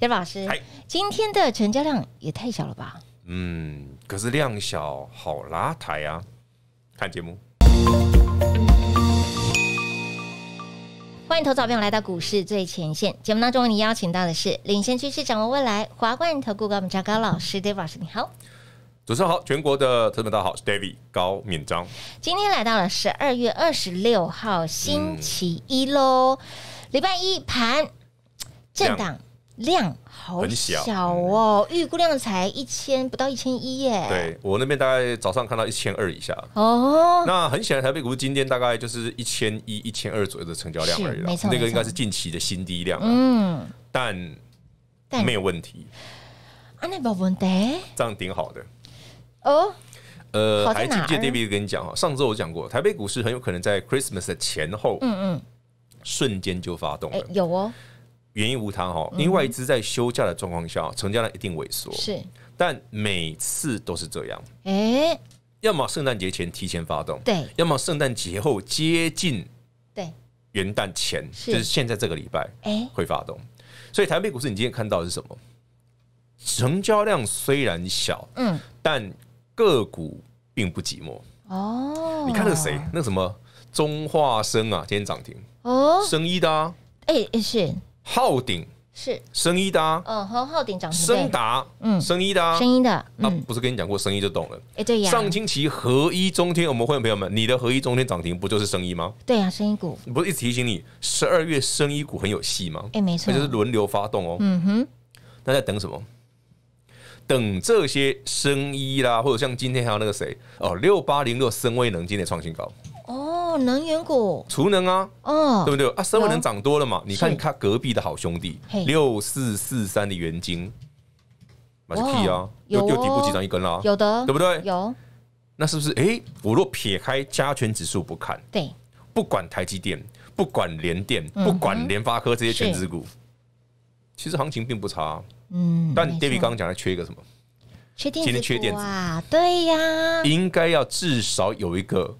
田老师，今天的成交量也太小了吧？嗯，可是量小好拉抬啊！看节目，欢迎投资朋友来到股市最前线。节目当中为您邀请到的是领先趋势、掌握未来、华冠投顾高明章高老师，d 老师你好。主持人好，全国的资本大好，David 是高敏章。今天来到了十二月二十六号星期一喽，礼拜一盘震荡。量好小哦，预估量才一千不到一千一耶。对我那边大概早上看到一千二以下哦。那很显然，台北股市今天大概就是一千一、一千二左右的成交量而已了。那个应该是近期的新低量了。嗯，但没有问题。安内无问题，这样挺好的。哦，呃，还借借 D B 跟你讲哈，上周我讲过，台北股市很有可能在 Christmas 的前后，嗯嗯，瞬间就发动。了。有哦。原因无他哦，因为外资在休假的状况下，成交量一定萎缩。是，但每次都是这样。哎，要么圣诞节前提前发动，对；要么圣诞节后接近，对，元旦前，就是现在这个礼拜，哎，会发动。所以台北股市，你今天看到的是什么？成交量虽然小，嗯，但个股并不寂寞。哦，你看那个谁，那什么中化生啊，今天涨停。哦，生意的。哎，也是。浩鼎是生一啊，嗯，和浩鼎涨升达，嗯，生一达，生一的，那不是跟你讲过，生一就懂了。哎，对呀。上星期合一中天，我们会员朋友们，你的合一中天涨停不就是生一吗？对呀，生一股，不是一直提醒你，十二月生一股很有戏吗？哎，没错，就是轮流发动哦。嗯哼，那在等什么？等这些生一啦，或者像今天还有那个谁哦，六八零六生威能今天创新高。能源股，储能啊，哦，对不对啊？生物能涨多了嘛？你看它隔壁的好兄弟六四四三的元晶，也是 K 啊，又又底部几张一根了，有的，对不对？有，那是不是？哎，我若撇开加权指数不看，对，不管台积电，不管联电，不管联发科这些全职股，其实行情并不差。嗯，但 David 刚刚讲，的缺一个什么？缺今天缺电子啊？对呀，应该要至少有一个。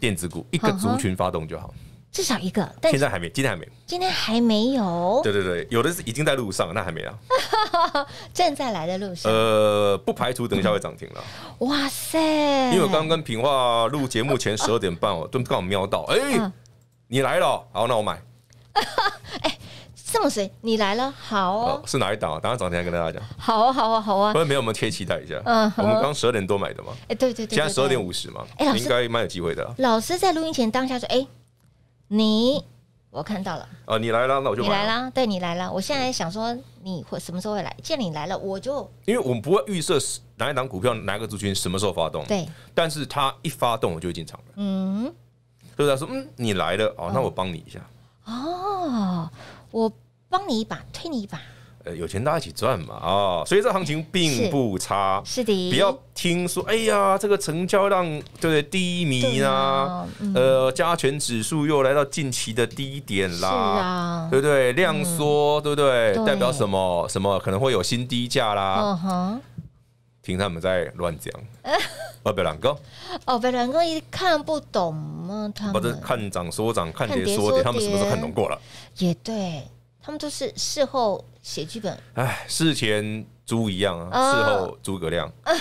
电子股一个族群发动就好，至少一个。现在还没，今天还没，今天还没有。对对对，有的是已经在路上，那还没啊，正在来的路上。呃，不排除等一下会涨停了。哇塞！因为我刚跟平化录节目前十二点半哦，都刚好瞄到，哎，你来了，好，那我买。哎。这么水，你来了，好。是哪一档？等下涨停，跟大家讲。好啊，好啊，好啊。不以，没有我们先期待一下。嗯，我们刚十二点多买的嘛。哎，对对对。现在十二点五十嘛。哎，老师应该蛮有机会的。老师在录音前当下说：“哎，你，我看到了。”哦，你来了，那我就你来了。对你来了，我现在想说你会什么时候会来？见你来了，我就因为我们不会预设哪一档股票、哪个族群什么时候发动。对，但是他一发动，我就进场了。嗯，对不他说嗯，你来了，哦，那我帮你一下。哦。我帮你一把，推你一把。呃，有钱大家一起赚嘛啊！所以这行情并不差，是的。不要听说，哎呀，这个成交量对低迷啦，呃，加权指数又来到近期的低点啦，对不对？量缩，对不对？代表什么？什么可能会有新低价啦？嗯哼，听他们在乱讲。二表兰哥，哦，表兰哥一看不懂吗？他们看长说长，看跌说跌，他们什么时候看懂过了？也对他们都是事后写剧本。哎，事前猪一样啊，事后诸葛亮。哎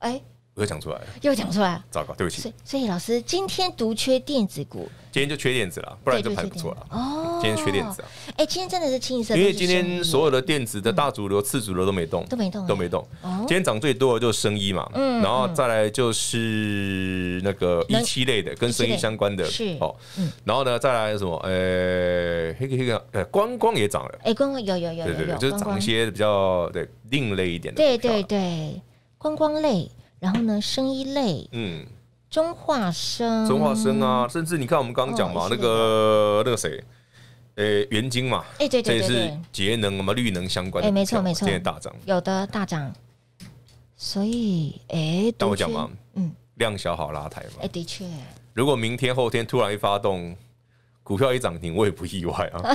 哎。又讲出来了，又讲出来了，糟糕，对不起。所以老师今天独缺电子股，今天就缺电子了，不然就排不错了。哦，今天缺电子啊，哎，今天真的是轻身，因为今天所有的电子的大主流、次主流都没动，都没动，都没动。今天涨最多的就是生意嘛，嗯，然后再来就是那个仪器类的，跟生意相关的，是哦，嗯，然后呢再来什么，呃，黑个黑个，呃，观光也涨了，哎，观光有有有有，对对就是涨一些比较对另类一点的，对对对，观光类。然后呢，生一类，嗯，中化生，中化生啊，甚至你看我们刚刚讲嘛，那个那个谁，诶，元晶嘛，哎，对对对，是节能嘛，绿能相关的，哎，没错没错，今天大涨，有的大涨，所以哎，当我讲嘛，嗯，量小好拉抬嘛，哎，的确，如果明天后天突然一发动，股票一涨停，我也不意外啊。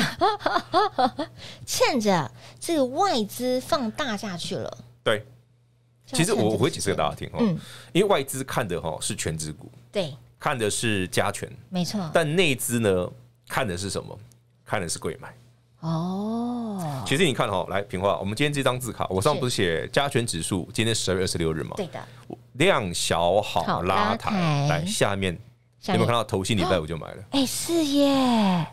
趁着这个外资放大下去了，对。其实我我会解释给大家听哈，因为外资看的哈是全指股，对，看的是加权，没错。但内资呢看的是什么？看的是贵买哦。其实你看哈，来平话，我们今天这张字卡，我上不是写加权指数，今天十二月二十六日吗？对的。量小好拉抬，来下面有没有看到头？新礼拜五就买了，哎，是耶，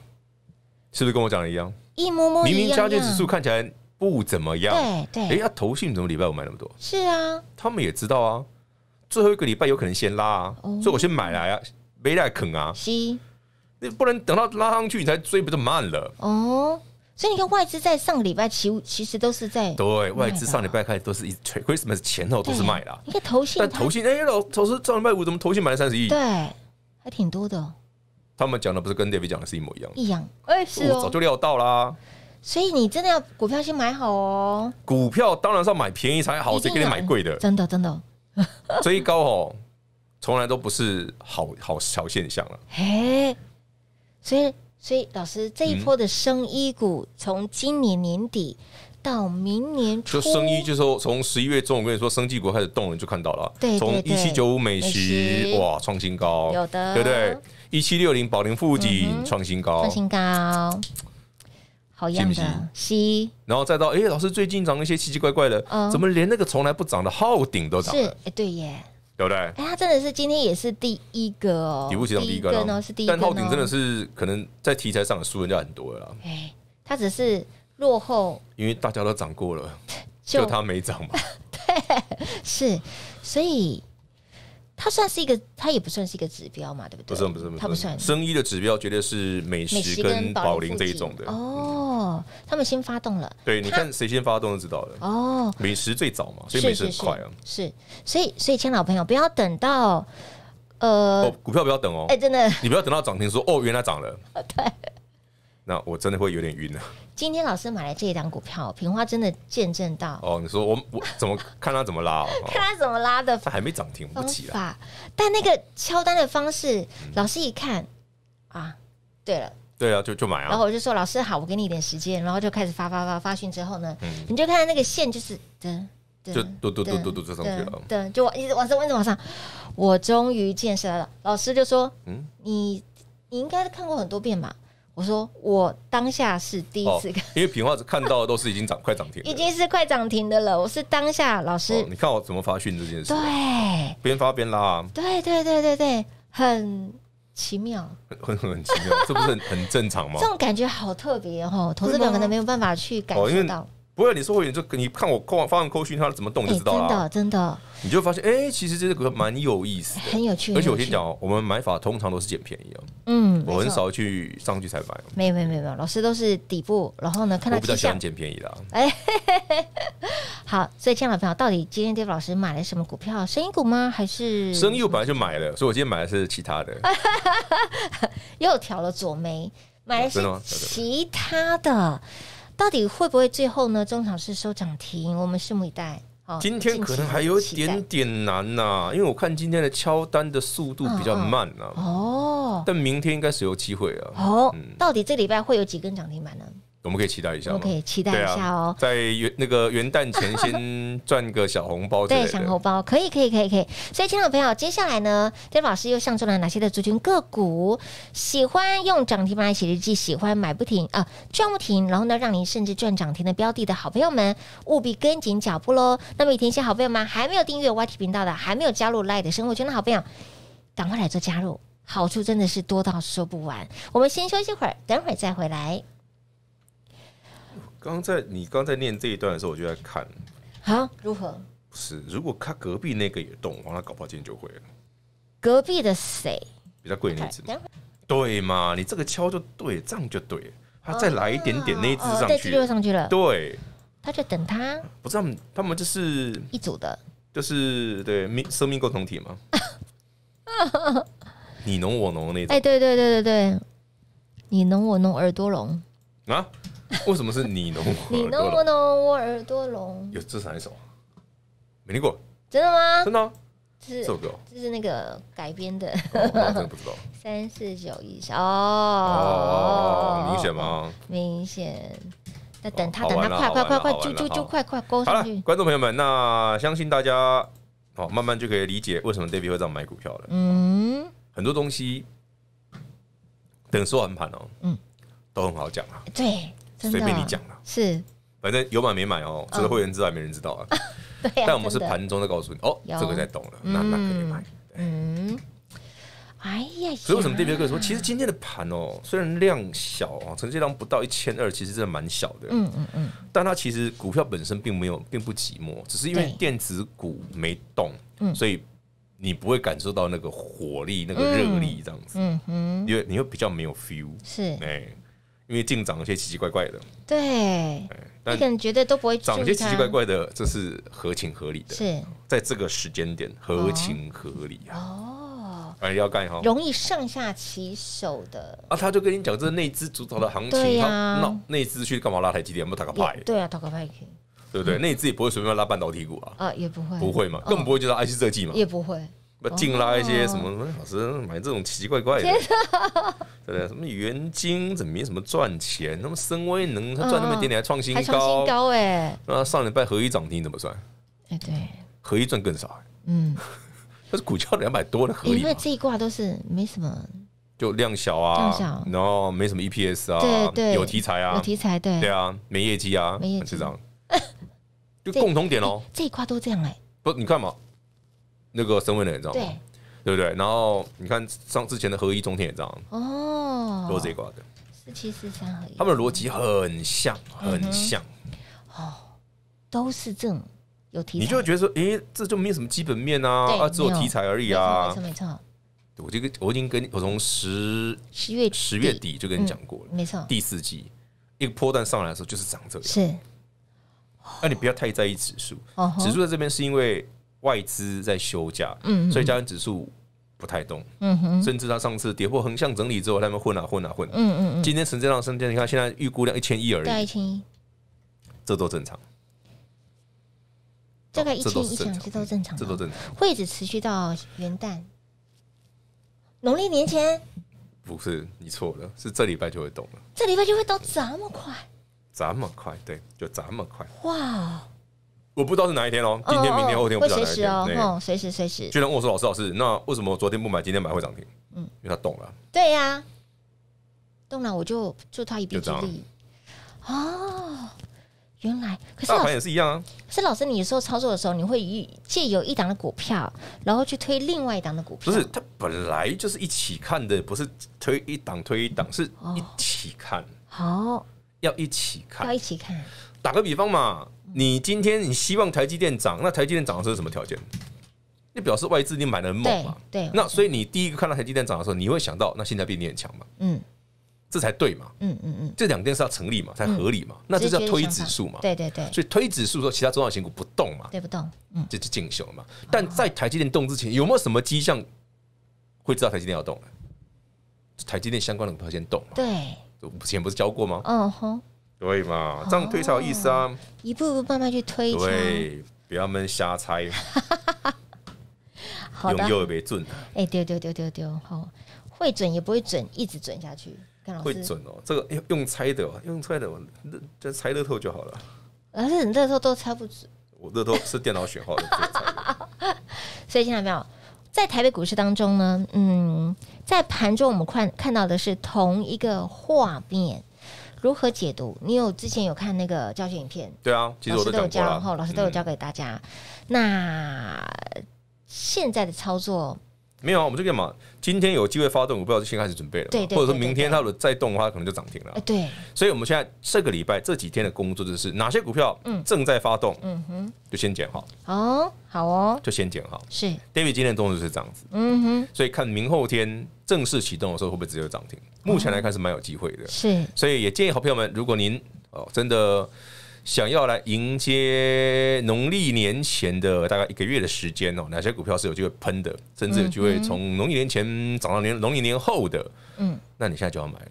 是不是跟我讲的一样？一模一样。明明加权指数看起来。不怎么样，对对，哎，那投信怎么礼拜五买那么多？是啊，他们也知道啊，最后一个礼拜有可能先拉啊，所以我先买来啊，没来啃啊，是，你不能等到拉上去你才追，不就慢了？哦，所以你看外资在上礼拜其其实都是在对，外资上礼拜开始都是一 Christmas 前后都是卖的，你看投信，但投信哎老投资上礼拜五怎么投信买了三十亿？对，还挺多的。他们讲的不是跟 David 讲的是一模一样，一样，哎，是，我早就料到啦。所以你真的要股票先买好哦。股票当然是要买便宜才好，谁给你买贵的？真的真的，追高哦，从来都不是好好小现象了。哎，所以所以老师这一波的升衣股，从今年年底到明年，就升衣。就是说从十一月中，我跟你说，生技股开始动，你就看到了。对从一七九五美食，哇，创新高，有的，对不对？一七六零保林富锦创新高，创新高。好样是？是，然后再到哎，老师最近涨那些奇奇怪怪的，怎么连那个从来不涨的昊鼎都涨了？哎，对耶，对不对？哎，他真的是今天也是第一个哦，底部启动第一个呢，是第一个但昊鼎真的是可能在题材上的输人家很多了。哎，他只是落后，因为大家都涨过了，就他没涨嘛。对，是，所以它算是一个，它也不算是一个指标嘛，对不对？不是，不是，不是，它不算。生一的指标绝对是美食跟宝林这一种的哦。哦，他们先发动了。对，你看谁先发动就知道了。哦，美食最早嘛，所以美食快啊。是，所以所以，亲老朋友，不要等到呃，股票不要等哦。哎，真的，你不要等到涨停说哦，原来涨了。对，那我真的会有点晕啊。今天老师买来这一档股票，平花真的见证到。哦，你说我我怎么看它怎么拉？看它怎么拉的，还没涨停不起啊。但那个敲单的方式，老师一看啊，对了。对啊，就就买啊！然后我就说：“老师好，我给你一点时间。”然后就开始发发发发讯之后呢，你就看到那个线，就是等，就嘟嘟嘟嘟嘟这种的，对，就往一直往上，一直往上，我终于见识了。老师就说：“嗯，你你应该看过很多遍吧？”我说：“我当下是第一次看，因为平话只看到的都是已经涨，快涨停，已经是快涨停的了。我是当下老师，你看我怎么发讯这件事，对，边发边拉，对对对对对，很。”奇妙，很很很奇妙，这不是很很正常吗？这种感觉好特别哦，投资者可能没有办法去感受到。不要，你做会员就你看我扣完方完扣讯，他怎么动就知道了。真的，真的，你就发现，哎，其实这个蛮有意思的，很有趣。而且我跟你讲哦，我们买法通常都是捡便宜哦。嗯，我很少去上去才买。没有，没有，没有，老师都是底部，然后呢，看到我比较喜欢捡便宜的。哎，好，所以亲爱的朋友到底今天 Dave 老师买了什么股票？生意股吗？还是生意股本来就买了，所以我今天买的是其他的，又调了左眉，买了是其他的。到底会不会最后呢？中场是收涨停，我们拭目以待。今天可能还有一点点难呐，因为我看今天的敲单的速度比较慢呐。哦，但明天应该是有机会啊。哦，到底这礼拜会有几根涨停板呢？我们可以期待一下，可以期待一下哦，在元那个元旦前先赚个小红包，对小红包可以可以可以可以。所以，听众朋友，接下来呢，天老师又上出了哪些的族群个股？喜欢用涨停板来写日记，喜欢买不停啊，赚不停，然后呢，让您甚至赚涨停的标的的好朋友们，务必跟紧脚步喽。那么，以前些好朋友们还没有订阅 Y T 频道的，还没有加入 Light 生活圈的好朋友，赶快来做加入，好处真的是多到说不完。我们先休息会儿，等会儿再回来。刚在你刚在念这一段的时候，我就在看。好，如何？是如果看隔壁那个也动，完了搞不好今天就会了。隔壁的谁？比较贵那只对嘛，你这个敲就对，这样就对。他再来一点点那一只上去，就上去了。对，他就等他。不知道他们就是一组的，就是对命生命共同体嘛。你侬我侬那哎，对对对对对，你侬我侬耳朵聋啊。为什么是你聋？你聋不聋？我耳朵聋。有这是哪一首？没听过。真的吗？真的。是这首歌。这是那个改编的。真的不知道。三四九以上哦。哦，明显吗？明显。那等他，等他快快快快，就就就快快勾上去。观众朋友们，那相信大家哦，慢慢就可以理解为什么 David 会这样买股票了。嗯。很多东西等收完盘哦，嗯，都很好讲啊。对。随便你讲了，是，反正有买没买哦，除了会员知道，没人知道啊。对，但我们是盘中的告诉你哦，这个在动了，那那可以买。嗯，哎呀，所以为什么电表哥说，其实今天的盘哦，虽然量小啊，成交量不到一千二，其实真的蛮小的。嗯嗯，但它其实股票本身并没有，并不寂寞，只是因为电子股没动，所以你不会感受到那个火力、那个热力这样子。嗯哼，因为你会比较没有 feel。是，哎。因为净长了些奇奇怪怪的，对，但你可能觉得都不会涨些奇奇怪怪的，这是合情合理的，是在这个时间点合情合理啊。哦，哎，要干哈？容易上下其手的啊。他就跟你讲，这内资主导的行情，他那内资去干嘛拉台积电，不打个牌？对啊，打个牌可以，对不对？那一支也不会随便拉半导体股啊，啊，也不会，不会嘛，更不会就是 IC 设计嘛，也不会。不净拉一些什么什么，老师买这种奇奇怪怪的，对不对？什么元晶怎么没什么赚钱？那么深威能赚那么一点，点，还创新高？新高哎！那上礼拜合一涨停怎么算？哎，对，合一赚更少。嗯，但是股票两百多的合一因为这一挂都是没什么，就量小啊，量小，然后没什么 EPS 啊，对对，有题材啊，有题材，对对啊，没业绩啊，没，业这 就共同点哦。这一挂都这样哎，不，你看嘛。那个身份的，你知道吗？对，对不对？然后你看上之前的合一中天也这样哦，都是这一挂的四七四三合一，他们的逻辑很像，很像哦，都是这种有题材，你就觉得说，哎，这就没有什么基本面啊，啊，只有题材而已啊，没错，没错。我这个我已经跟我从十十月十月底就跟你讲过了，没错，第四季一个波段上来的时候就是涨这样，是。那你不要太在意指数，指数在这边是因为。外资在休假，嗯，所以加权指数不太动，嗯哼，甚至它上次跌破横向整理之后，他们混啊混啊混，嗯嗯，今天成交量升天，你看现在预估量一千一而已，大概一千一，这都正常，大概一千一，这都正常，这都正常，会一直持续到元旦，农历年前，不是你错了，是这礼拜就会动了，这礼拜就会动，这么快，这么快，对，就这么快，哇。我不知道是哪一天哦，今天、明天、后天，不知道哪一天。会哦，随时随时。居然我说老师老师，那为什么昨天不买，今天买会涨停？嗯，因为他动了。对呀，动了我就助他一臂之力。哦，原来。大盘也是一样啊。是老师，你有时候操作的时候，你会一借由一档的股票，然后去推另外一档的股票。不是，他本来就是一起看的，不是推一档推一档，是一起看好，要一起看，要一起看。打个比方嘛。你今天你希望台积电涨，那台积电涨的是什么条件？那表示外资你买的猛嘛？对。那所以你第一个看到台积电涨的时候，你会想到那现在比你很强嘛？嗯，这才对嘛？嗯嗯嗯，这两件事要成立嘛，才合理嘛。那这叫推指数嘛？对对对。所以推指数说其他重要型股不动嘛？对，不动。嗯，这就静修嘛？但在台积电动之前，有没有什么迹象会知道台积电要动？台积电相关的股票先动。对。我以前不是教过吗？嗯哼。对嘛，这样推才有意思啊！一步步慢慢去推，对，不要闷瞎猜。好的，用右准。哎，丢丢丢丢丢，好，会准也不会准，一直准下去。会准哦，这个用猜的哦，用猜的，就猜的透就好了。而是你这头都猜不准。我这都，是电脑选号 的。所以听到没有？在台北股市当中呢，嗯，在盘中我们看看到的是同一个画面。如何解读？你有之前有看那个教学影片？对啊，老师都有教，后老师都有教给大家。那现在的操作。没有啊，我们就干嘛，今天有机会发动，我不知道先开始准备了，对或者说明天它如果再动的话，可能就涨停了。对，所以我们现在这个礼拜这几天的工作就是哪些股票嗯正在发动嗯哼，就先减好。哦，好哦，就先减好。是，David 今天的动作是这样子嗯哼，所以看明后天正式启动的时候会不会直接涨停？目前来看是蛮有机会的。是，所以也建议好朋友们，如果您哦真的。想要来迎接农历年前的大概一个月的时间哦，哪些股票是有机会喷的，甚至有机会从农历年前涨到年农历年后的？嗯，那你现在就要买了。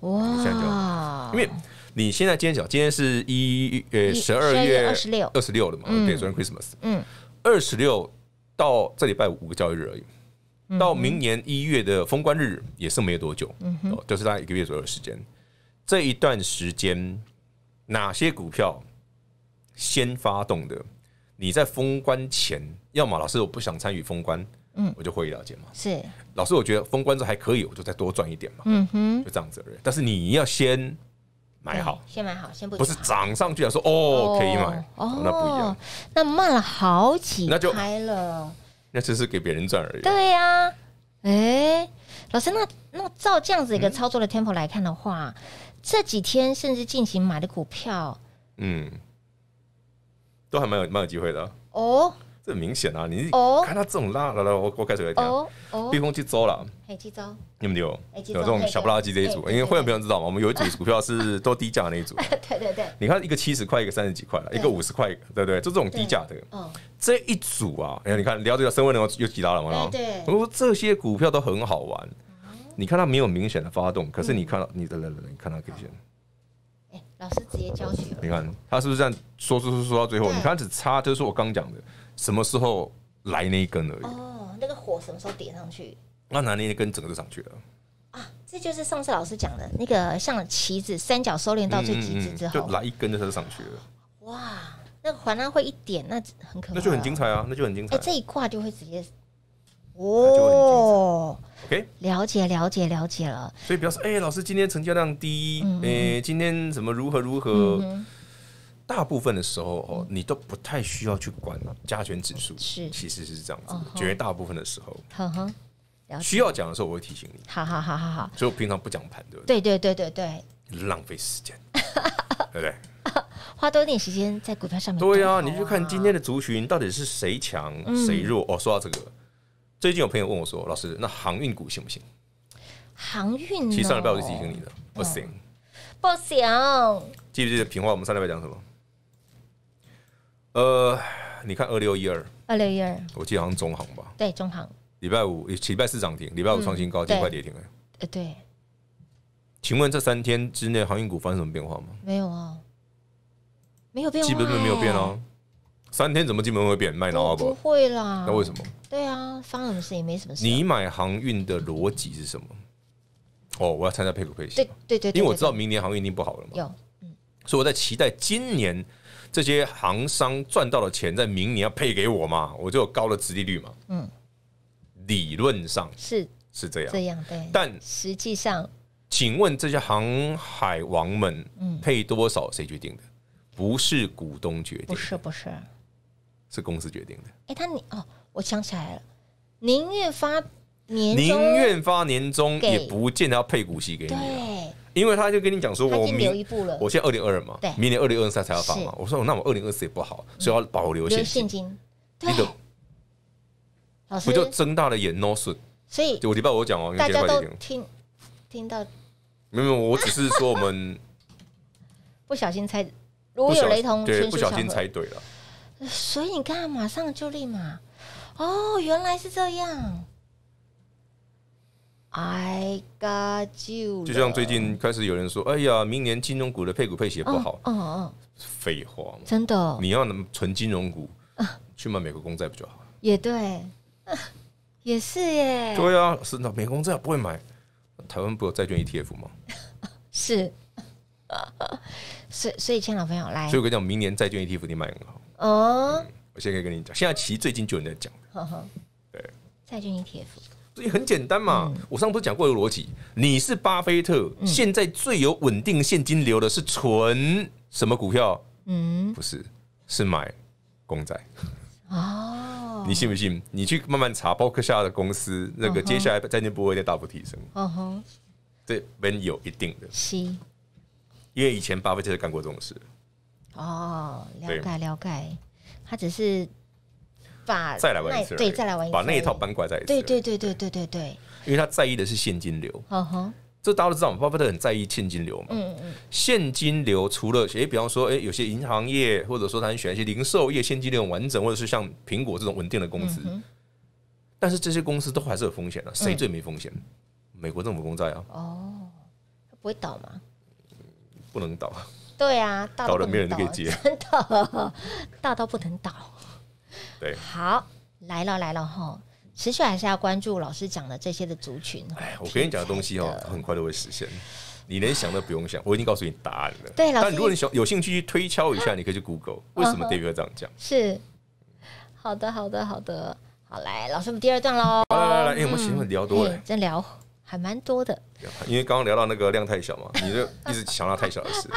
哇，现在就，因为你现在今天讲，今天是一呃十二月二十六，二十六了嘛？嗯，对，昨天 Christmas。嗯，二十六到这礼拜五个交易日而已，到明年一月的封关日也是没有多久，嗯哦，就是大概一个月左右的时间。这一段时间。哪些股票先发动的？你在封关前，要么老师我不想参与封关，嗯，我就会了解嘛。是老师，我觉得封关之后还可以，我就再多赚一点嘛。嗯哼，就这样子。但是你要先买好，先买好，先不是涨上去了说哦可以买，那不一样。那慢了好几，那就开了，那只是给别人赚而已。对呀，哎。老师，那那照这样子一个操作的 t e m p l e 来看的话，这几天甚至进行买的股票，嗯，都还蛮有蛮有机会的哦。这明显啊！你看他这种拉，来来，我我开始来讲，避风去招了，哎，去招，有没有？有这种小不拉几这一组，因为会有朋友知道吗？我们有一组股票是都低价那一组，对对对，你看一个七十块，一个三十几块了，一个五十块，对不对？就这种低价的，这一组啊，哎，呀，你看聊这个升温的时候有几大了吗？对，我说这些股票都很好玩，你看它没有明显的发动，可是你看到你的人，你看它可以先。老师直接教去。你看他是不是这样说说说说到最后？你看只差就是我刚讲的，什么时候来那一根而已。哦，那个火什么时候点上去？那拿那一根整个就上去了。啊，这就是上次老师讲的那个像棋子三角收敛到最极致之后，就来一根就上去了。哇，那个环浪会一点，那很可。那就很精彩啊，那就很精彩。哎，这一挂就会直接。哦，OK，了解了解了解了。所以不要说，哎，老师今天成交量低，哎，今天怎么如何如何。大部分的时候哦，你都不太需要去管加权指数，是，其实是这样子。绝大部分的时候，哼哼需要讲的时候我会提醒你。好好好好好，所以我平常不讲盘，对不对？对对对对对，浪费时间，对不对？花多点时间在股票上面。对啊，你就看今天的族群到底是谁强谁弱。哦，说到这个。最近有朋友问我说：“老师，那航运股行不行？”航运其实上礼拜我提醒你的，不行，不行。记不记得平话？我们上礼拜讲什么？呃，你看二六一二，二六一二，我记得好像中航吧？对，中航。礼拜五礼拜四涨停，礼拜五创新高，今天快跌停了。呃，对。请问这三天之内航运股发生什么变化吗？没有啊，没有变化，基本没有变哦。三天怎么基本会变？卖哪？不会啦。那为什么？对啊，发生么事也没什么。你买航运的逻辑是什么？哦，我要参加配股配息。对对对，因为我知道明年航运一定不好了嘛。有，嗯，所以我在期待今年这些航商赚到的钱，在明年要配给我嘛，我就有高的殖利率嘛。嗯，理论上是是这样，这样对。但实际上，请问这些航海王们，嗯，配多少谁决定的？不是股东决定，不是不是。是公司决定的。哎，他哦，我想起来了，宁愿发年宁愿发年终也不见得要配股息给你，啊。因为他就跟你讲说，我明我现在二零二二嘛，明年二零二三才要发嘛，我说那我二零二四也不好，所以要保留现金，你老我就睁大了眼，no，所以我礼拜我讲哦，大家都听听到，没有没有，我只是说我们 不小心猜，如果有雷同，对，不小心猜对了。所以你看，马上就立马哦，原来是这样。I got you。就像最近开始有人说，哎呀，明年金融股的配股配血不好。嗯嗯，废话嘛，真的。你要能存金融股去买美国公债不就好？也对，也是耶。对啊，是那美国公债不会买，台湾不有债券 ETF 吗？是，所所以，亲老朋友来，所以我跟你讲明年债券 ETF 你买很好。哦，我现在可以跟你讲，现在其实最近就有人在讲，对，蔡俊英 T.F.，所以很简单嘛，我上次不是讲过一个逻辑，你是巴菲特，现在最有稳定现金流的是存什么股票？嗯，不是，是买公债哦，你信不信？你去慢慢查，包括下的公司那个接下来在金部不会再大幅提升，嗯哼，这边有一定的，是，因为以前巴菲特干过这种事。哦，了解了解，他只是把再来玩一次，对，再来玩一次，把那一套搬过来再一次。对对对对对对对。因为他在意的是现金流。哦哼。这大家都知道，巴菲特很在意现金流嘛。嗯嗯现金流除了诶，比方说，诶，有些银行业，或者说他很喜欢一些零售业，现金流完整，或者是像苹果这种稳定的公司。但是这些公司都还是有风险的。谁最没风险？美国政府公债啊。哦。不会倒吗？不能倒。对啊，倒了没人就可以接，真的，大到不能倒。对，好来了来了哈，持续还是要关注老师讲的这些的族群。哎，我跟你讲的东西哦，很快就会实现。你连想都不用想，我已经告诉你答案了。对，但如果你想有兴趣去推敲一下，你可以去 Google，为什么这个这样讲？是，好的好的好的，好来，老师我们第二段喽。来来来，因为我们时间比较多，再聊。还蛮多的，因为刚刚聊到那个量太小嘛，你就一直强调太小的事。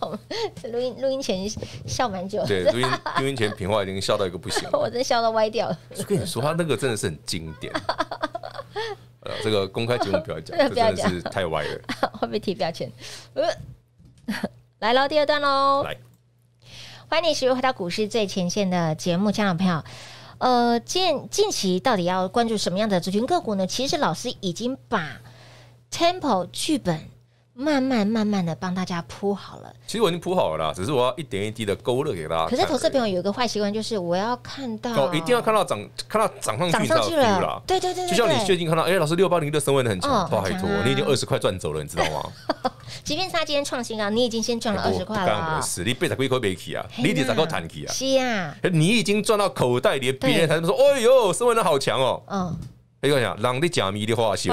我 录音录音前笑蛮久，对，录音录音前平话已经笑到一个不行，我真笑到歪掉了。跟你说，他那个真的是很经典。呃，这个公开节目不要讲，真的是太歪了。会被提不要来喽，第二段喽，来，欢迎你，十月回到股市最前线的节目，家人朋友。呃，近近期到底要关注什么样的族群个股呢？其实老师已经把 Temple 剧本。慢慢慢慢的帮大家铺好了，其实我已经铺好了啦，只是我要一点一滴的勾勒给大家。可是投资朋友有一个坏习惯，就是我要看到，一定要看到涨，看到涨上去才丢啦。对对对，就像你最近看到，哎，老师六八零的升温的很强，不好意思，你已经二十块赚走了，你知道吗？即便他今天创新啊，你已经先赚了二十块了。刚不是，你背在柜口背起啊，你得在够弹起啊。是啊，你已经赚到口袋里，别人才能说，哎呦，升温的好强哦。嗯，哎呀，让你假迷的话，不是？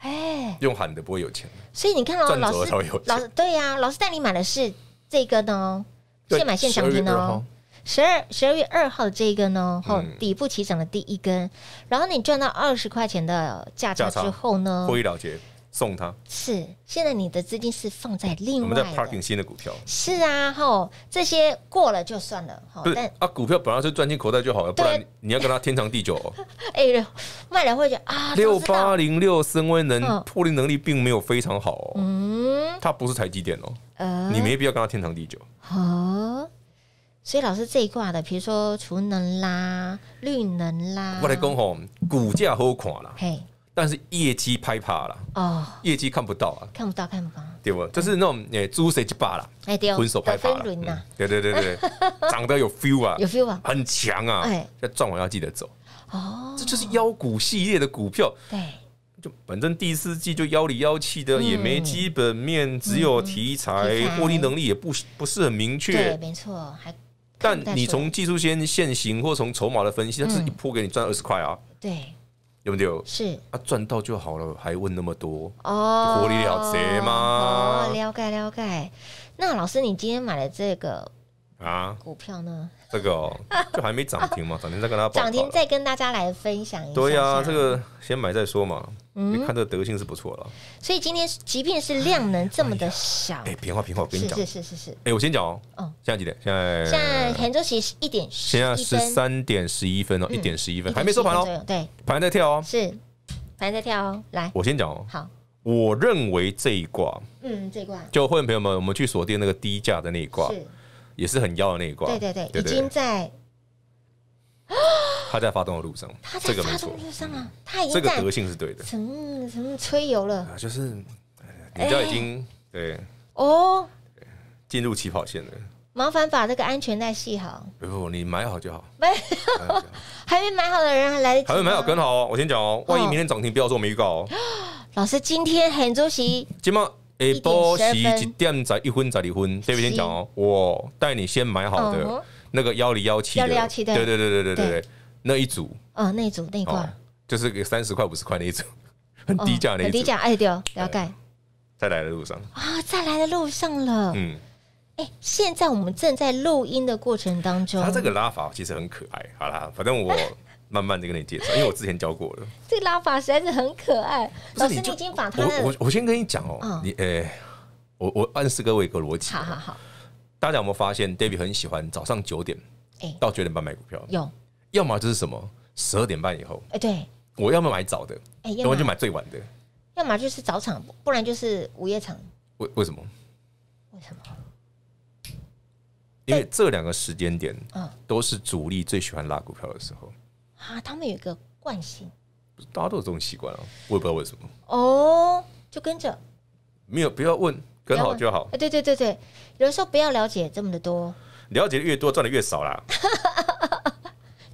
哎，用喊的不会有钱，所以你看哦，老师老对呀，老师带你买的是这个哦，现买现涨的哦，十二十二月二号这根哦，底部起涨的第一根，然后你赚到二十块钱的价差之后呢，了送他是现在你的资金是放在另外我们在 parking 新的股票是啊吼这些过了就算了吼。但啊股票本来是赚进口袋就好了不然你要跟他天长地久 哎卖了会觉得啊六八零六升威能破离能力并没有非常好嗯它不是台积电哦你没必要跟他天长地久哦所以老师这一卦的比如说储能啦绿能啦我来讲吼股价好看啦嘿。但是业绩拍怕了哦，业绩看不到啊，看不到看不到，对不？就是那种诶，猪谁就罢了，挥手拍趴了，对对对对，长得有 feel 啊，有 feel 啊，很强啊！哎，赚完要记得走哦。这就是妖股系列的股票，对，就反正第四季就妖里妖气的，也没基本面，只有题材，获利能力也不不是很明确，没错，还但你从技术先现行，或从筹码的分析，它是一波给你赚二十块啊，对。有不有？是，啊，赚到就好了，还问那么多？哦，火力了结吗？哦，了解了解。那老师，你今天买的这个啊股票呢？这个哦、就还没涨停嘛，涨停再跟大家涨停再跟大家来分享一下。对呀，这个先买再说嘛。你看这德性是不错了，所以今天即便是量能这么的小，哎，平话平话，我跟你讲，是是是是。哎，我先讲哦。嗯，现在几点？现在。现在田主席一点。现在十三点十一分哦，一点十一分，还没收盘哦，对，盘在跳哦，是，盘在跳哦，来，我先讲哦。好，我认为这一卦，嗯，这一卦，就会员朋友们，我们去锁定那个低价的那一卦，是，也是很妖的那一卦，对对对，已经在。他在发动的路上，他在发动路上啊，他已经这个德性是对的。什么什么吹油了，就是人家已经对哦，进入起跑线了。麻烦把这个安全带系好。不，不，你买好就好。没，有，还没买好的人还来，还没买好跟好哦。我先讲哦，万一明天涨停，不要说没预告哦。老师今天很主席，今晚。一波洗几点再一分再离婚。对不起，先讲哦，我带你先买好的那个幺零幺七的，零对对对对对对。那一组，啊，那一组那一块，就是三十块五十块那一组，很低价那一组。低价哎，对哦，聊盖。在来的路上啊，在来的路上了。嗯，哎，现在我们正在录音的过程当中。他这个拉法其实很可爱。好啦，反正我 慢慢的跟你介绍，因为我之前教过了。这个拉法实在是很可爱。老师，你已经把他我我先跟你讲哦，你哎，我我示各位一个逻辑。好好好，大家有没有发现，David 很喜欢早上九点到九点半买股票有。要么就是什么十二点半以后，哎，对，我要么买早的，哎，要么就买最晚的，要么就是早场，不然就是午夜场。为为什么？为什么？因为这两个时间点，都是主力最喜欢拉股票的时候啊。他们有一个惯性，大家都有这种习惯啊，我也不知道为什么。哦，就跟着，没有，不要问，跟好就好。哎，对对对对，有的时候不要了解这么的多，了解越多，赚的越少啦。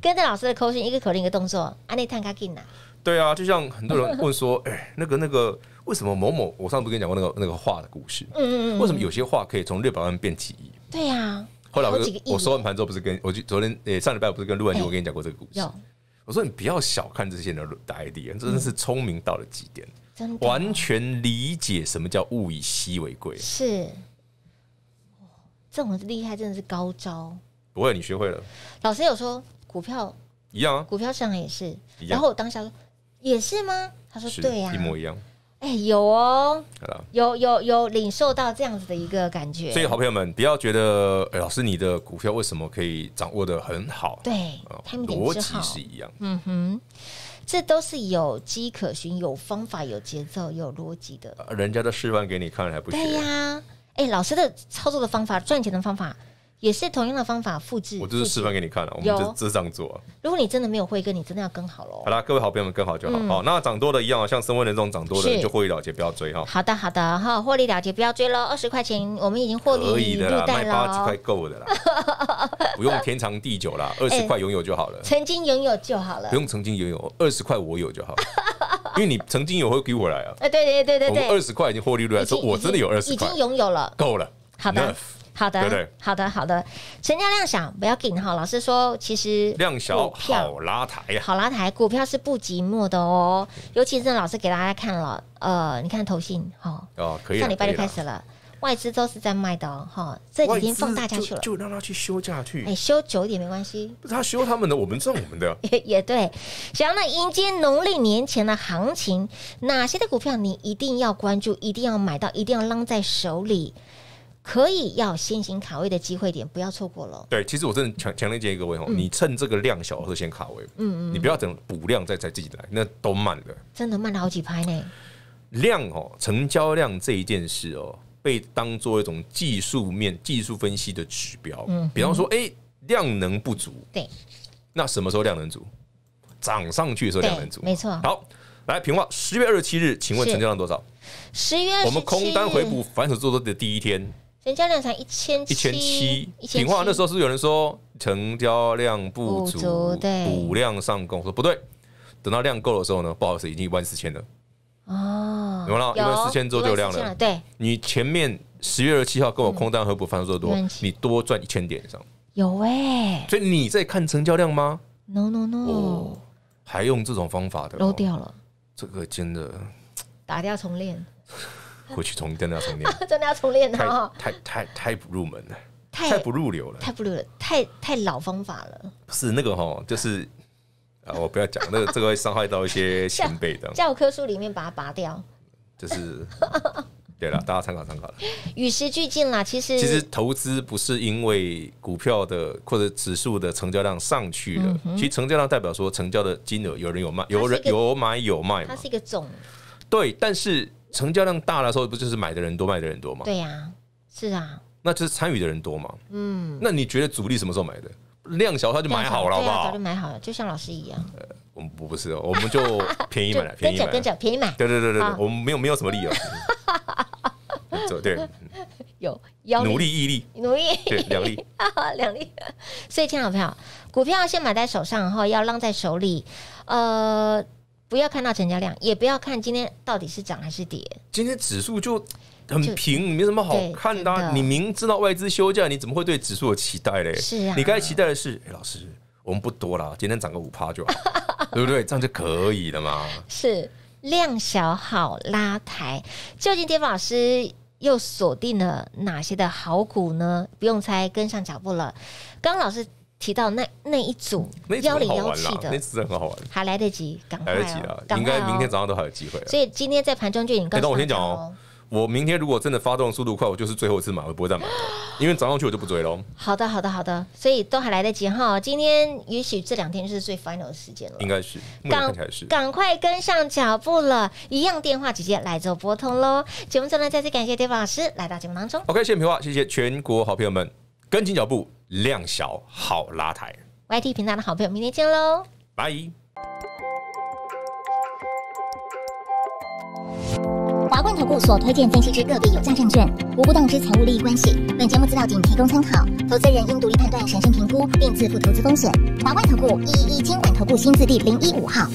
跟着老师的口令，一个口令一个动作。阿内探卡金呐。对啊，就像很多人问说，哎，那个那个，为什么某某？我上次不跟你讲过那个那个画的故事？嗯嗯嗯。为什么有些话可以从六百万变几亿？对啊。后来我我收完盘之后，不是跟我就昨天呃上礼拜不是跟陆安君我跟你讲过这个故事？我说你不要小看这些人的 ID 啊，真的是聪明到了极点，完全理解什么叫物以稀为贵。是。这种厉害真的是高招。不会，你学会了。老师有说。股票一样啊，股票上也是。然后我当下说也是吗？他说对呀，一模一样。哎，有哦，有有有领受到这样子的一个感觉。所以好朋友们，不要觉得老师你的股票为什么可以掌握的很好？对，他们逻辑是一样。嗯哼，这都是有迹可循，有方法，有节奏，有逻辑的。人家都示范给你看还不行？对呀，哎，老师的操作的方法，赚钱的方法。也是同样的方法复制，我就是示范给你看了，我们就这样做。如果你真的没有会跟，你真的要跟好了。好啦，各位好朋友们，跟好就好。好，那涨多的一样啊，像升温的这种涨多的，就获利了结，不要追哈。好的，好的哈，获利了结，不要追了。二十块钱，我们已经获利可以的卖八十块够的啦，不用天长地久啦，二十块拥有就好了，曾经拥有就好了，不用曾经拥有，二十块我有就好了，因为你曾经有会给我来啊。哎，对对对对对，我二十块已经获利了说我真的有二十块，已经拥有了，够了，好的。好的，对对，好的，好的。成交量小不要紧哈，老师说其实量小好拉抬，好拉抬。股票是不寂寞的哦，尤其是老师给大家看了，呃，你看投信哈，哦，可以，上礼拜就开始了，外资都是在卖的哈，这几天放大家去了，就让他去休假去，哎，休久一点没关系，他休他们的，我们挣我们的，也对。想要那迎接农历年前的行情，哪些的股票你一定要关注，一定要买到，一定要扔在手里。可以要先行卡位的机会点，不要错过了。对，其实我真的强强烈建议各位吼，你趁这个量小的时候先卡位。嗯嗯，你不要等补量再再自己来，那都慢了。真的慢了好几拍呢。量哦，成交量这一件事哦，被当做一种技术面、技术分析的指标。嗯，比方说，哎，量能不足，对。那什么时候量能足？涨上去的时候量能足，没错。好，来平话，十月二十七日，请问成交量多少？十月我们空单回补、反手做多的第一天。成交量才一千一千七，听话那时候是有人说成交量不足，对，补量上攻说不对，等到量够的时候呢，不好意思，已经一万四千了哦，有了？一万四千后就量了，对，你前面十月二十七号跟我空单合补，翻多得多，你多赚一千点以上，有哎，所以你在看成交量吗？No No No，还用这种方法的，漏掉了，这个真的打掉重练。回去重 真的要重练，真的要重电太太太太不入门了，太不入流了，太不入流，太太老方法了。是那个哈，就是啊，我不要讲那个，这个会伤害到一些 前辈的教科书里面把它拔掉。就是 对了，大家参考参考了。与时俱进啦，其实其实投资不是因为股票的或者指数的成交量上去了，其实成交量代表说成交的金额有人有卖，有人有买有卖，它是一个总。对，但是。成交量大的时候，不就是买的人多，卖的人多吗？对呀，是啊。那就是参与的人多嘛。嗯。那你觉得主力什么时候买的？量小他就买好了，好不好？早就买好了，就像老师一样。呃，我们不不是我们就 便宜买了，便宜买，跟着便宜买。对对对对对，我们没有没有什么力了。走，对。有努力、毅力、努力，对两力，两力。所以，听众朋友，股票先买在手上，然后要浪在手里，呃。不要看到成交量，也不要看今天到底是涨还是跌。今天指数就很平，没什么好看的。你明知道外资休假，你怎么会对指数有期待嘞？是啊，你该期待的是，老师，我们不多了，今天涨个五趴就，好，对不对？这样就可以了嘛。是量小好拉抬，究竟天风老师又锁定了哪些的好股呢？不用猜，跟上脚步了。刚老师。提到那那一组幺零幺七的那次很好玩，还来得及，赶来得及啊！应该明天早上都还有机会。所以今天在盘中就已经告诉我，先讲哦，我明天如果真的发动速度快，我就是最后一次买，我不会再买了，因为早上去我就不追了。好的，好的，好的，所以都还来得及哈。今天也许这两天就是最 final 的时间了，应该是，赶是赶快跟上脚步了。一样电话直接来做拨通喽。节目中呢，再次感谢丁老师来到节目当中。OK，谢谢平话，谢谢全国好朋友们跟紧脚步。量小好拉抬。Y T 频道的好朋友，明天见喽，拜。华冠投顾所推荐分析之个别有价证券，无不当之财务利益关系。本节目资料仅提供参考，投资人应独立判断、审慎评估，并自负投资风险。华冠投顾一一一，经管投顾新字第零一五号。